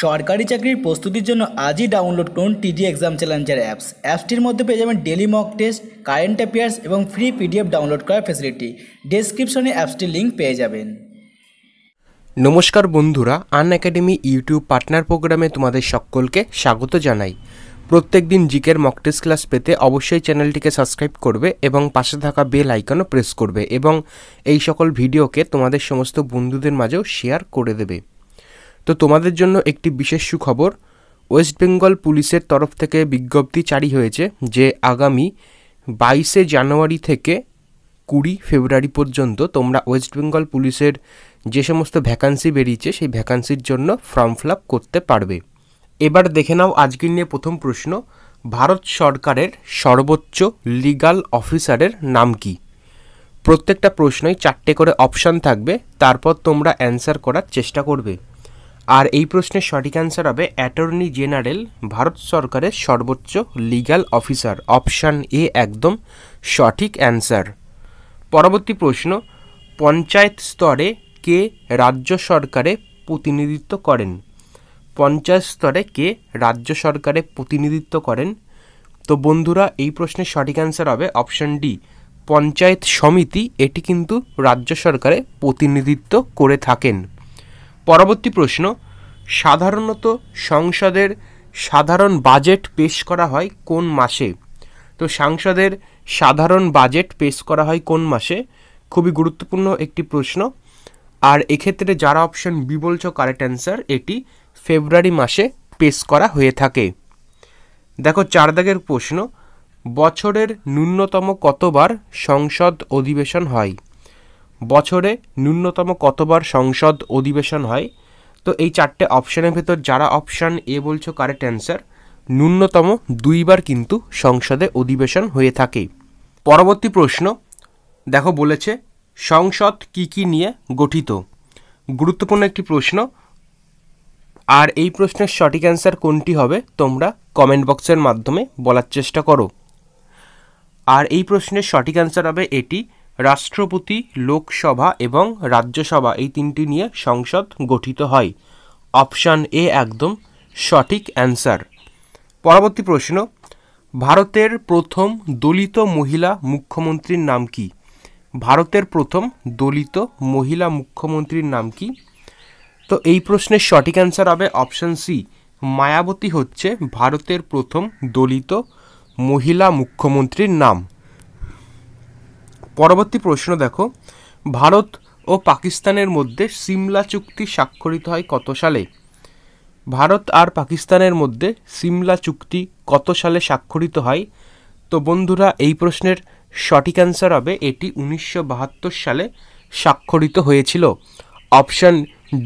সরকারি চাকরির প্রস্তুতির জন্য আজই ডাউনলোড করুন টিডি এক্সাম চ্যালেঞ্জার অ্যাপস অ্যাপসটির মধ্যে পেয়ে যাবেন daily mock test current affairs এবং ফ্রি পিডিএফ ডাউনলোড করার ফেসিলিটি ডিসক্রিপশনে অ্যাপসটির লিঙ্ক পেয়ে যাবেন নমস্কার বন্ধুরা আন একাডেমি ইউটিউব পার্টনার প্রোগ্রামে তোমাদের সকলকে স্বাগত জানাই প্রত্যেক দিন জিকের মক টেস্ট ক্লাস পেতে অবশ্যই চ্যানেলটিকে সাবস্ক্রাইব করবে এবং পাশে থাকা বেল আইকনও প্রেস করবে এবং এই সকল ভিডিওকে তোমাদের সমস্ত বন্ধুদের মাঝেও শেয়ার করে দেবে তো তোমাদের জন্য একটি বিশেষ সুখবর ওয়েস্ট বেঙ্গল পুলিশের তরফ থেকে বিজ্ঞপ্তি জারি হয়েছে যে আগামী বাইশে জানুয়ারি থেকে কুড়ি ফেব্রুয়ারি পর্যন্ত তোমরা ওয়েস্ট বেঙ্গল পুলিশের যে সমস্ত ভ্যাকান্সি বেরিয়েছে সেই ভ্যাকান্সির জন্য ফর্ম ফিল করতে পারবে এবার দেখে নাও আজকের নিয়ে প্রথম প্রশ্ন ভারত সরকারের সর্বোচ্চ লিগাল অফিসারের নাম কি প্রত্যেকটা প্রশ্নই চারটে করে অপশান থাকবে তারপর তোমরা অ্যান্সার করার চেষ্টা করবে আর এই প্রশ্নের সঠিক অ্যান্সার হবে অ্যাটর্নি জেনারেল ভারত সরকারের সর্বোচ্চ লিগাল অফিসার অপশান এ একদম সঠিক অ্যান্সার পরবর্তী প্রশ্ন পঞ্চায়েত স্তরে কে রাজ্য সরকারে প্রতিনিধিত্ব করেন পঞ্চায়েত স্তরে কে রাজ্য সরকারে প্রতিনিধিত্ব করেন তো বন্ধুরা এই প্রশ্নের সঠিক অ্যান্সার হবে অপশান ডি পঞ্চায়েত সমিতি এটি কিন্তু রাজ্য সরকারে প্রতিনিধিত্ব করে থাকেন পরবর্তী প্রশ্ন সাধারণত সংসদের সাধারণ বাজেট পেশ করা হয় কোন মাসে তো সংসদের সাধারণ বাজেট পেশ করা হয় কোন মাসে খুবই গুরুত্বপূর্ণ একটি প্রশ্ন আর এক্ষেত্রে যারা অপশন বি বলছ কারেক্ট অ্যান্সার এটি ফেব্রুয়ারি মাসে পেশ করা হয়ে থাকে দেখো চার দাগের প্রশ্ন বছরের ন্যূনতম কতবার সংসদ অধিবেশন হয় বছরে ন্যূনতম কতবার সংসদ অধিবেশন হয় তো এই চারটে অপশানের ভেতর যারা অপশান এ বলছো কারেক্ট অ্যান্সার ন্যূনতম দুইবার কিন্তু সংসদে অধিবেশন হয়ে থাকে পরবর্তী প্রশ্ন দেখো বলেছে সংসদ কি কি নিয়ে গঠিত গুরুত্বপূর্ণ একটি প্রশ্ন আর এই প্রশ্নের সঠিক অ্যান্সার কোনটি হবে তোমরা কমেন্ট বক্সের মাধ্যমে বলার চেষ্টা করো আর এই প্রশ্নের সঠিক অ্যান্সার হবে এটি রাষ্ট্রপতি লোকসভা এবং রাজ্যসভা এই তিনটি নিয়ে সংসদ গঠিত হয় অপশান এ একদম সঠিক অ্যান্সার পরবর্তী প্রশ্ন ভারতের প্রথম দলিত মহিলা মুখ্যমন্ত্রীর নাম কি ভারতের প্রথম দলিত মহিলা মুখ্যমন্ত্রীর নাম কি তো এই প্রশ্নের সঠিক অ্যান্সার হবে অপশান সি মায়াবতী হচ্ছে ভারতের প্রথম দলিত মহিলা মুখ্যমন্ত্রীর নাম পরবর্তী প্রশ্ন দেখো ভারত ও পাকিস্তানের মধ্যে সিমলা চুক্তি স্বাক্ষরিত হয় কত সালে ভারত আর পাকিস্তানের মধ্যে সিমলা চুক্তি কত সালে স্বাক্ষরিত হয় তো বন্ধুরা এই প্রশ্নের সঠিক অ্যান্সার হবে এটি উনিশশো সালে স্বাক্ষরিত হয়েছিল অপশান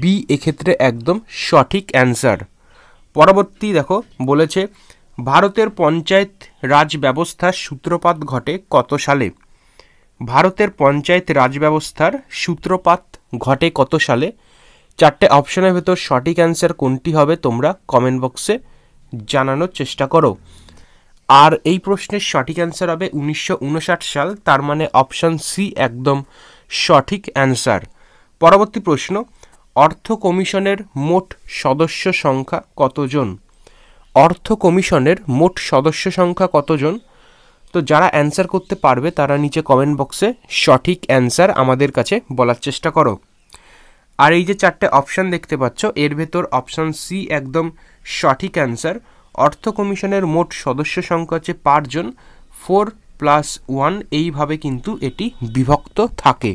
বি এক্ষেত্রে একদম সঠিক অ্যান্সার পরবর্তী দেখো বলেছে ভারতের পঞ্চায়েত রাজ ব্যবস্থার সূত্রপাত ঘটে কত সালে ভারতের পঞ্চায়েত রাজ ব্যবস্থার সূত্রপাত ঘটে কত সালে চারটে অপশনের ভেতর সঠিক অ্যান্সার কোনটি হবে তোমরা কমেন্ট বক্সে জানানোর চেষ্টা করো আর এই প্রশ্নের সঠিক অ্যান্সার হবে উনিশশো সাল তার মানে অপশান সি একদম সঠিক অ্যান্সার পরবর্তী প্রশ্ন অর্থ কমিশনের মোট সদস্য সংখ্যা কতজন অর্থ কমিশনের মোট সদস্য সংখ্যা কতজন তো যারা অ্যান্সার করতে পারবে তারা নিচে কমেন্ট বক্সে সঠিক অ্যান্সার আমাদের কাছে বলার চেষ্টা করো আর এই যে চারটে অপশান দেখতে পাচ্ছ এর ভেতর অপশান সি একদম সঠিক অ্যান্সার অর্থ কমিশনের মোট সদস্য সংখ্যা হচ্ছে পাঁচজন ফোর প্লাস ওয়ান এইভাবে কিন্তু এটি বিভক্ত থাকে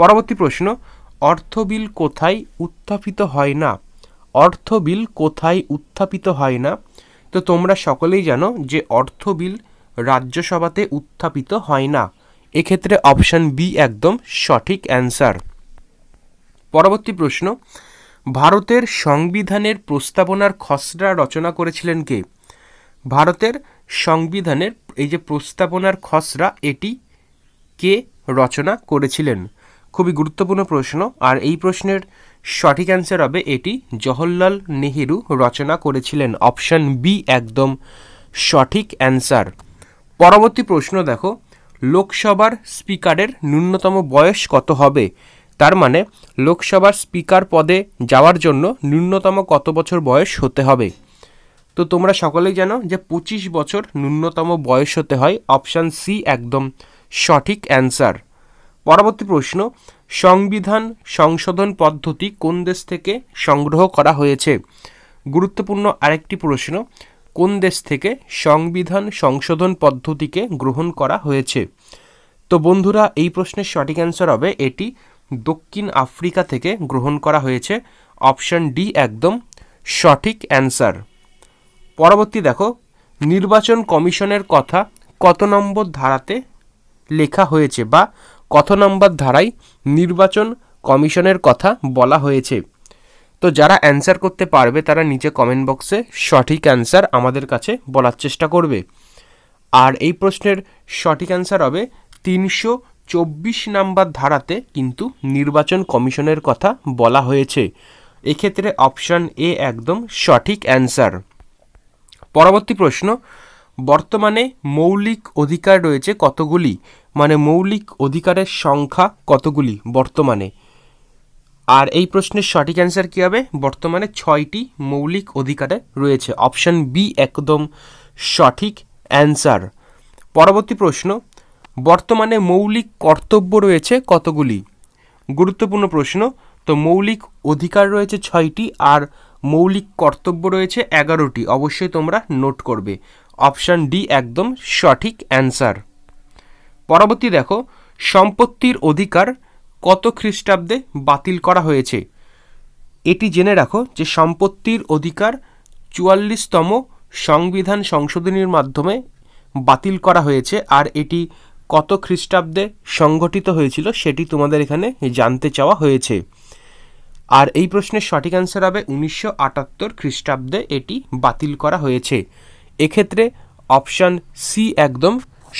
পরবর্তী প্রশ্ন অর্থ বিল কোথায় উত্থাপিত হয় না অর্থ বিল কোথায় উত্থাপিত হয় না তো তোমরা সকলেই জানো যে অর্থ বিল রাজ্যসভাতে উত্থাপিত হয় না এক্ষেত্রে অপশান বি একদম সঠিক অ্যান্সার পরবর্তী প্রশ্ন ভারতের সংবিধানের প্রস্তাবনার খসড়া রচনা করেছিলেন কে ভারতের সংবিধানের এই যে প্রস্তাবনার খসড়া এটি কে রচনা করেছিলেন খুবই গুরুত্বপূর্ণ প্রশ্ন আর এই প্রশ্নের সঠিক অ্যান্সার হবে এটি জওহরলাল নেহেরু রচনা করেছিলেন অপশান বি একদম সঠিক অ্যান্সার পরবর্তী প্রশ্ন দেখো লোকসভার স্পিকারের ন্যূনতম বয়স কত হবে তার মানে লোকসভার স্পিকার পদে যাওয়ার জন্য ন্যূনতম কত বছর বয়স হতে হবে তো তোমরা সকলেই জানো যে পঁচিশ বছর ন্যূনতম বয়স হতে হয় অপশান সি একদম সঠিক অ্যান্সার পরবর্তী প্রশ্ন সংবিধান সংশোধন পদ্ধতি কোন দেশ থেকে সংগ্রহ করা হয়েছে গুরুত্বপূর্ণ আরেকটি প্রশ্ন কোন দেশ থেকে সংবিধান সংশোধন পদ্ধতিকে গ্রহণ করা হয়েছে তো বন্ধুরা এই প্রশ্নের সঠিক অ্যান্সার হবে এটি দক্ষিণ আফ্রিকা থেকে গ্রহণ করা হয়েছে অপশান ডি একদম সঠিক অ্যান্সার পরবর্তী দেখো নির্বাচন কমিশনের কথা কত নম্বর ধারাতে লেখা হয়েছে বা কত নম্বর ধারায় নির্বাচন কমিশনের কথা বলা হয়েছে তো যারা অ্যান্সার করতে পারবে তারা নিচে কমেন্ট বক্সে সঠিক অ্যান্সার আমাদের কাছে বলার চেষ্টা করবে আর এই প্রশ্নের সঠিক অ্যান্সার হবে তিনশো চব্বিশ নাম্বার ধারাতে কিন্তু নির্বাচন কমিশনের কথা বলা হয়েছে এক্ষেত্রে অপশান এ একদম সঠিক অ্যান্সার পরবর্তী প্রশ্ন বর্তমানে মৌলিক অধিকার রয়েছে কতগুলি মানে মৌলিক অধিকারের সংখ্যা কতগুলি বর্তমানে আর এই প্রশ্নের সঠিক অ্যান্সার কী হবে বর্তমানে ছয়টি মৌলিক অধিকারে রয়েছে অপশান বি একদম সঠিক অ্যান্সার পরবর্তী প্রশ্ন বর্তমানে মৌলিক কর্তব্য রয়েছে কতগুলি গুরুত্বপূর্ণ প্রশ্ন তো মৌলিক অধিকার রয়েছে ছয়টি আর মৌলিক কর্তব্য রয়েছে এগারোটি অবশ্যই তোমরা নোট করবে অপশান ডি একদম সঠিক অ্যান্সার পরবর্তী দেখো সম্পত্তির অধিকার কত খ্রিস্টাব্দে বাতিল করা হয়েছে এটি জেনে রাখো যে সম্পত্তির অধিকার চুয়াল্লিশতম সংবিধান সংশোধনীর মাধ্যমে বাতিল করা হয়েছে আর এটি কত খ্রিস্টাব্দে সংগঠিত হয়েছিল সেটি তোমাদের এখানে জানতে চাওয়া হয়েছে আর এই প্রশ্নের সঠিক অ্যান্সার হবে উনিশশো আটাত্তর খ্রিস্টাব্দে এটি বাতিল করা হয়েছে এক্ষেত্রে অপশান সি একদম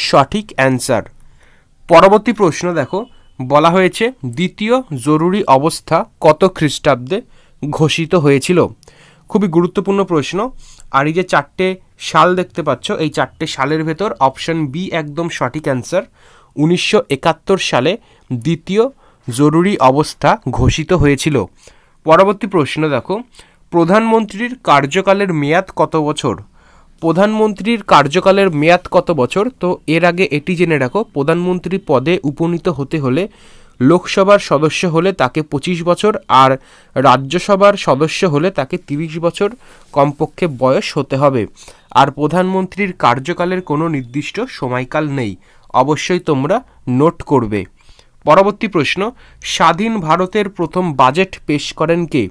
সঠিক অ্যান্সার পরবর্তী প্রশ্ন দেখো বলা হয়েছে দ্বিতীয় জরুরি অবস্থা কত খ্রিস্টাব্দে ঘোষিত হয়েছিল খুবই গুরুত্বপূর্ণ প্রশ্ন আর এই যে চারটে সাল দেখতে পাচ্ছ এই চারটে সালের ভেতর অপশন বি একদম সঠিক অ্যান্সার উনিশশো একাত্তর সালে দ্বিতীয় জরুরি অবস্থা ঘোষিত হয়েছিল পরবর্তী প্রশ্ন দেখো প্রধানমন্ত্রীর কার্যকালের মেয়াদ কত বছর প্রধানমন্ত্রীর কার্যকালের মেয়াদ কত বছর তো এর আগে এটি জেনে রাখো প্রধানমন্ত্রী পদে উপনীত হতে হলে লোকসভার সদস্য হলে তাকে পঁচিশ বছর আর রাজ্যসভার সদস্য হলে তাকে তিরিশ বছর কমপক্ষে বয়স হতে হবে আর প্রধানমন্ত্রীর কার্যকালের কোনো নির্দিষ্ট সময়কাল নেই অবশ্যই তোমরা নোট করবে পরবর্তী প্রশ্ন স্বাধীন ভারতের প্রথম বাজেট পেশ করেন কে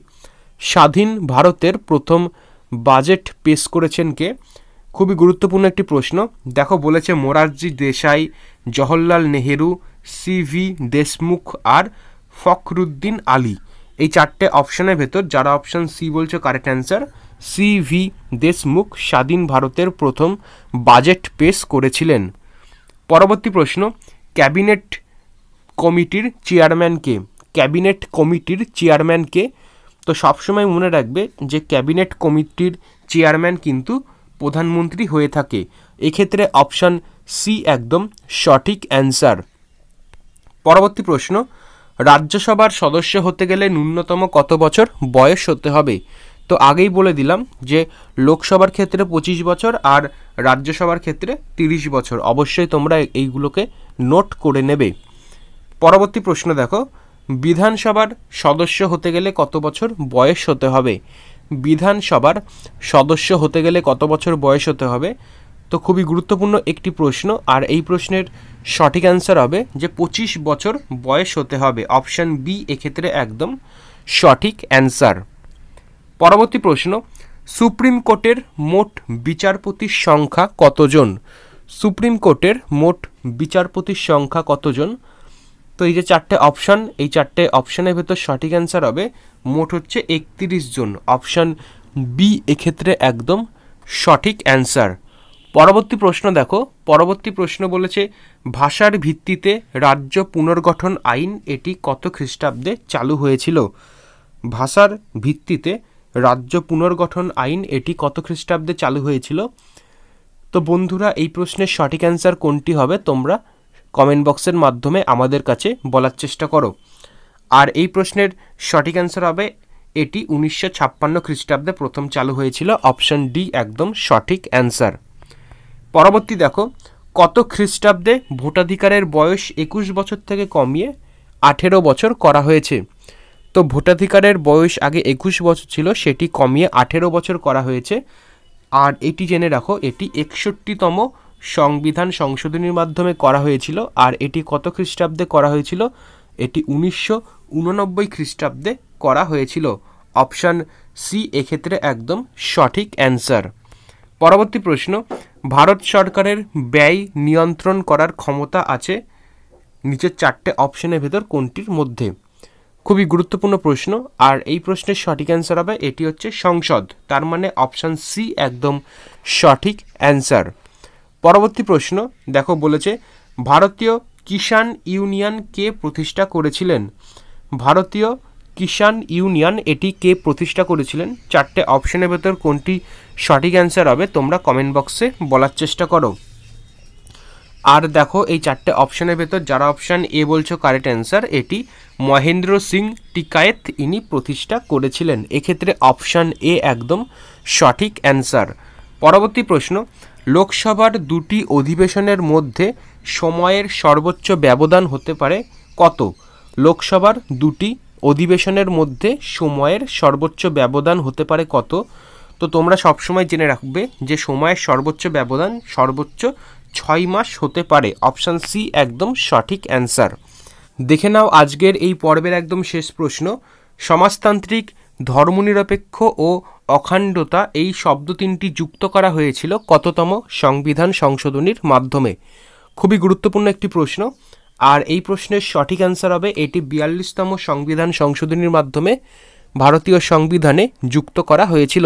স্বাধীন ভারতের প্রথম বাজেট পেশ করেছেন কে খুবই গুরুত্বপূর্ণ একটি প্রশ্ন দেখো বলেছে মোরারজি দেশাই জওহরলাল নেহেরু সিভি দেশমুখ আর ফখরুদ্দিন আলী এই চারটে অপশনের ভেতর যারা অপশন সি বলছে correct answer C V Deshmukh স্বাধীন ভারতের প্রথম বাজেট পেশ করেছিলেন পরবর্তী প্রশ্ন ক্যাবিনেট কমিটির চেয়ারম্যানকে ক্যাবিনেট কমিটির চেয়ারম্যানকে তো সবসময় মনে রাখবে যে ক্যাবিনেট কমিটির চেয়ারম্যান কিন্তু প্রধানমন্ত্রী হয়ে থাকে এক্ষেত্রে অপশান সি একদম সঠিক অ্যান্সার পরবর্তী প্রশ্ন রাজ্যসভার সদস্য হতে গেলে ন্যূনতম কত বছর বয়স হতে হবে তো আগেই বলে দিলাম যে লোকসভার ক্ষেত্রে পঁচিশ বছর আর রাজ্যসভার ক্ষেত্রে তিরিশ বছর অবশ্যই তোমরা এইগুলোকে নোট করে নেবে পরবর্তী প্রশ্ন দেখো বিধানসভার সদস্য হতে গেলে কত বছর বয়স হতে হবে বিধানসভার সদস্য হতে গেলে কত বছর বয়স হতে হবে তো খুবই গুরুত্বপূর্ণ একটি প্রশ্ন আর এই প্রশ্নের সঠিক অ্যান্সার হবে যে পঁচিশ বছর বয়স হতে হবে অপশান বি এক্ষেত্রে একদম সঠিক অ্যান্সার পরবর্তী প্রশ্ন সুপ্রিম কোর্টের মোট বিচারপতির সংখ্যা কতজন সুপ্রিম কোর্টের মোট বিচারপতির সংখ্যা কতজন তো এই যে চারটে অপশান এই চারটে অপশানের ভেতর সঠিক অ্যান্সার হবে মোট হচ্ছে একত্রিশ জন অপশান বি এক্ষেত্রে একদম সঠিক অ্যান্সার পরবর্তী প্রশ্ন দেখো পরবর্তী প্রশ্ন বলেছে ভাষার ভিত্তিতে রাজ্য পুনর্গঠন আইন এটি কত খ্রিস্টাব্দে চালু হয়েছিল ভাষার ভিত্তিতে রাজ্য পুনর্গঠন আইন এটি কত খ্রিস্টাব্দে চালু হয়েছিল তো বন্ধুরা এই প্রশ্নের সঠিক অ্যান্সার কোনটি হবে তোমরা কমেন্ট বক্সের মাধ্যমে আমাদের কাছে বলার চেষ্টা করো আর এই প্রশ্নের সঠিক অ্যান্সার হবে এটি উনিশশো ছাপ্পান্ন খ্রিস্টাব্দে প্রথম চালু হয়েছিল অপশন ডি একদম সঠিক অ্যান্সার পরবর্তী দেখো কত খ্রিস্টাব্দে ভোটাধিকারের বয়স একুশ বছর থেকে কমিয়ে আঠেরো বছর করা হয়েছে তো ভোটাধিকারের বয়স আগে একুশ বছর ছিল সেটি কমিয়ে আঠেরো বছর করা হয়েছে আর এটি জেনে রাখো এটি একষট্টিতম সংবিধান সংশোধনীর মাধ্যমে করা হয়েছিল আর এটি কত খ্রিস্টাব্দে করা হয়েছিল এটি উনিশশো উননব্বই খ্রিস্টাব্দে করা হয়েছিল অপশান সি এক্ষেত্রে একদম সঠিক অ্যান্সার পরবর্তী প্রশ্ন ভারত সরকারের ব্যয় নিয়ন্ত্রণ করার ক্ষমতা আছে নিচের চারটে অপশনের ভেতর কোনটির মধ্যে খুবই গুরুত্বপূর্ণ প্রশ্ন আর এই প্রশ্নের সঠিক অ্যান্সার হবে এটি হচ্ছে সংসদ তার মানে অপশান সি একদম সঠিক অ্যান্সার পরবর্তী প্রশ্ন দেখো বলেছে ভারতীয় কিষাণ ইউনিয়ন কে প্রতিষ্ঠা করেছিলেন ভারতীয় কিষাণ ইউনিয়ন এটি কে প্রতিষ্ঠা করেছিলেন চারটে অপশনের ভেতর কোনটি সঠিক অ্যান্সার হবে তোমরা কমেন্ট বক্সে বলার চেষ্টা করো আর দেখো এই চারটে অপশনের ভেতর যারা অপশান এ বলছো কারেক্ট অ্যান্সার এটি মহেন্দ্র সিং টিকায়েত ইনি প্রতিষ্ঠা করেছিলেন এক্ষেত্রে অপশান এ একদম সঠিক অ্যান্সার পরবর্তী প্রশ্ন লোকসভার দুটি অধিবেশনের মধ্যে সময়ের সর্বোচ্চ ব্যবধান হতে পারে কত লোকসভার দুটি অধিবেশনের মধ্যে সময়ের সর্বোচ্চ ব্যবধান হতে পারে কত তো তোমরা সবসময় জেনে রাখবে যে সময়ের সর্বোচ্চ ব্যবধান সর্বোচ্চ ছয় মাস হতে পারে অপশান সি একদম সঠিক অ্যান্সার দেখে নাও আজকের এই পর্বের একদম শেষ প্রশ্ন সমাজতান্ত্রিক ধর্মনিরপেক্ষ ও অখণ্ডতা এই শব্দ তিনটি যুক্ত করা হয়েছিল কততম সংবিধান সংশোধনীর মাধ্যমে খুবই গুরুত্বপূর্ণ একটি প্রশ্ন আর এই প্রশ্নের সঠিক অ্যান্সার হবে এটি বিয়াল্লিশতম সংবিধান সংশোধনীর মাধ্যমে ভারতীয় সংবিধানে যুক্ত করা হয়েছিল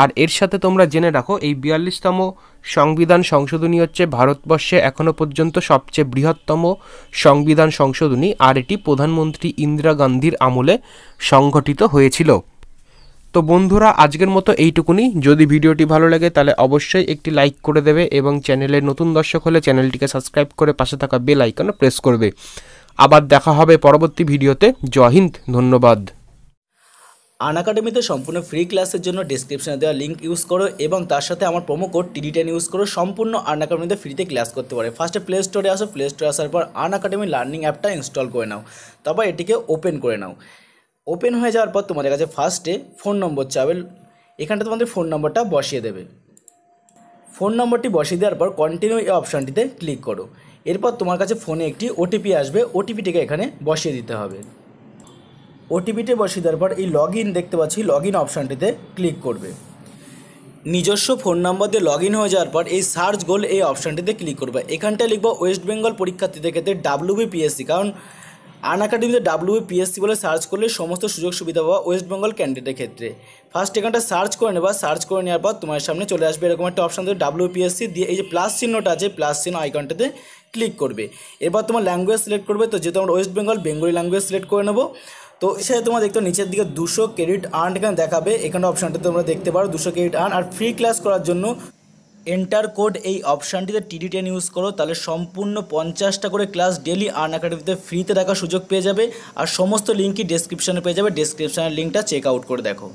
আর এর সাথে তোমরা জেনে রাখো এই বিয়াল্লিশতম সংবিধান সংশোধনী হচ্ছে ভারতবর্ষে এখনও পর্যন্ত সবচেয়ে বৃহত্তম সংবিধান সংশোধনী আর এটি প্রধানমন্ত্রী ইন্দিরা গান্ধীর আমলে সংঘটিত হয়েছিল তো বন্ধুরা আজকের মতো এইটুকুনি যদি ভিডিওটি ভালো লাগে তাহলে অবশ্যই একটি লাইক করে দেবে এবং চ্যানেলে নতুন দর্শক হলে চ্যানেলটিকে সাবস্ক্রাইব করে পাশে থাকা বেল আইকনে প্রেস করবে আবার দেখা হবে পরবর্তী ভিডিওতে জয় হিন্দ ধন্যবাদ আন একাডেমিতে সম্পূর্ণ ফ্রি ক্লাসের জন্য ডিসক্রিপশনে দেওয়া লিঙ্ক ইউজ করো এবং তার সাথে আমার promo code TD ten use করো সম্পূর্ণ আন একাডেমিতে ফ্রিতে ক্লাস করতে পারে ফার্স্টে প্লে স্টোরে আসো প্লে স্টোরে আসার পর আন একাডেমি লার্নিং অ্যাপটা ইনস্টল করে নাও তারপর এটিকে ওপেন করে নাও ওপেন হয়ে যাওয়ার পর তোমাদের কাছে ফার্স্টে ফোন নম্বর চাবে এখানটা তোমাদের ফোন নম্বরটা বসিয়ে দেবে ফোন নম্বরটি বসিয়ে দেওয়ার পর কন্টিনিউ এই অপশানটিতে ক্লিক করো এরপর তোমার কাছে ফোনে একটি ওটিপি আসবে ওটিপিটিকে এখানে বসিয়ে দিতে হবে ওটিপিতে বসিয়ে দেওয়ার পর এই লগ ইন দেখতে পাচ্ছি লগ ইন অপশানটিতে ক্লিক করবে নিজস্ব ফোন নাম্বার দিয়ে লগ ইন হয়ে যাওয়ার পর এই সার্চ গোল এই অপশানটিতে ক্লিক করবে এখানটায় লিখবো ওয়েস্ট বেঙ্গল পরীক্ষার্থীদের ক্ষেত্রে ডাব্লিউবিপিএসসি কারণ আন একাডেমিতে ডাব্লিউবিপিএসসি বলে সার্চ করলে সমস্ত সুযোগ সুবিধা পাওয়া ওয়েস্ট বেঙ্গল ক্যান্ডিডেটের ক্ষেত্রে ফার্স্ট এখানটা সার্চ করে নেবা সার্চ করে নেওয়ার পর তোমার সামনে চলে আসবে এরকম একটা অপশান দেবে ডাব্লিউপিএসসি দিয়ে এই যে প্লাস চিহ্নটা আছে প্লাস চিহ্ন আইকনটাতে ক্লিক করবে এরপর তোমার ল্যাঙ্গুয়েজ সিলেক্ট করবে তো যেহেতু আমরা ওয়েস্ট বেঙ্গল বেঙ্গলি ল্যাঙ্গুয়েজ সিলেক্ট করে নেবো তো এছাড়া তোমরা দেখতে নিচের দিকে দুশো ক্রেডিট আর্ন এখানে দেখাবে এখানে অপশানটা তোমরা দেখতে পারো দুশো ক্রেডিট আর্ন আর ফ্রি ক্লাস করার জন্য এন্টার কোড এই অপশানটিতে টিডি টেন ইউজ করো তাহলে সম্পূর্ণ পঞ্চাশটা করে ক্লাস ডেলি আর্ন একাডেমিতে ফ্রিতে দেখার সুযোগ পেয়ে যাবে আর সমস্ত লিঙ্কই ডেসক্রিপশানে পেয়ে যাবে ডেসক্রিপশানের লিঙ্কটা চেক আউট করে দেখো